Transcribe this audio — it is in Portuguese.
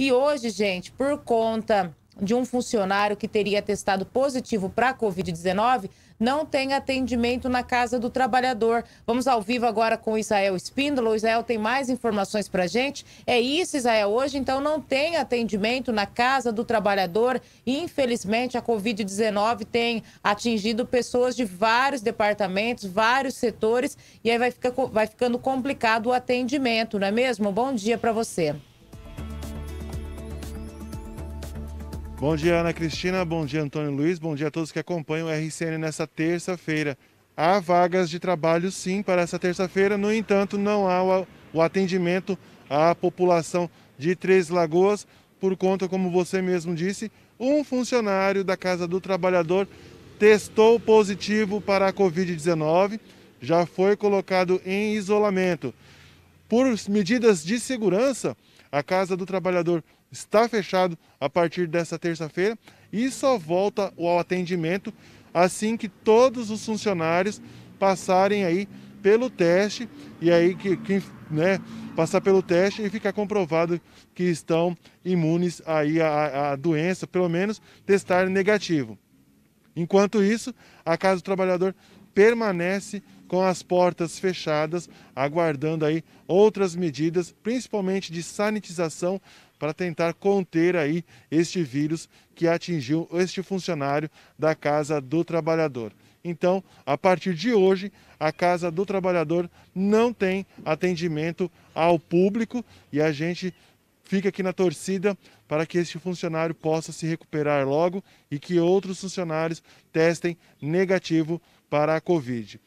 E hoje, gente, por conta de um funcionário que teria testado positivo para a Covid-19, não tem atendimento na Casa do Trabalhador. Vamos ao vivo agora com o Israel Espíndola. O Israel tem mais informações para gente. É isso, Israel. Hoje, então, não tem atendimento na Casa do Trabalhador. Infelizmente, a Covid-19 tem atingido pessoas de vários departamentos, vários setores, e aí vai, ficar, vai ficando complicado o atendimento, não é mesmo? Bom dia para você. Bom dia, Ana Cristina. Bom dia, Antônio Luiz. Bom dia a todos que acompanham o RCN nessa terça-feira. Há vagas de trabalho, sim, para essa terça-feira. No entanto, não há o atendimento à população de Três Lagoas, por conta, como você mesmo disse, um funcionário da Casa do Trabalhador testou positivo para a Covid-19, já foi colocado em isolamento. Por medidas de segurança, a Casa do Trabalhador está fechado a partir desta terça-feira e só volta ao atendimento assim que todos os funcionários passarem aí pelo teste e aí que, que né, passar pelo teste e ficar comprovado que estão imunes aí à, à doença, pelo menos testar negativo. Enquanto isso, a Casa do Trabalhador permanece com as portas fechadas, aguardando aí outras medidas, principalmente de sanitização, para tentar conter aí este vírus que atingiu este funcionário da Casa do Trabalhador. Então, a partir de hoje, a Casa do Trabalhador não tem atendimento ao público e a gente fica aqui na torcida para que este funcionário possa se recuperar logo e que outros funcionários testem negativo para a Covid.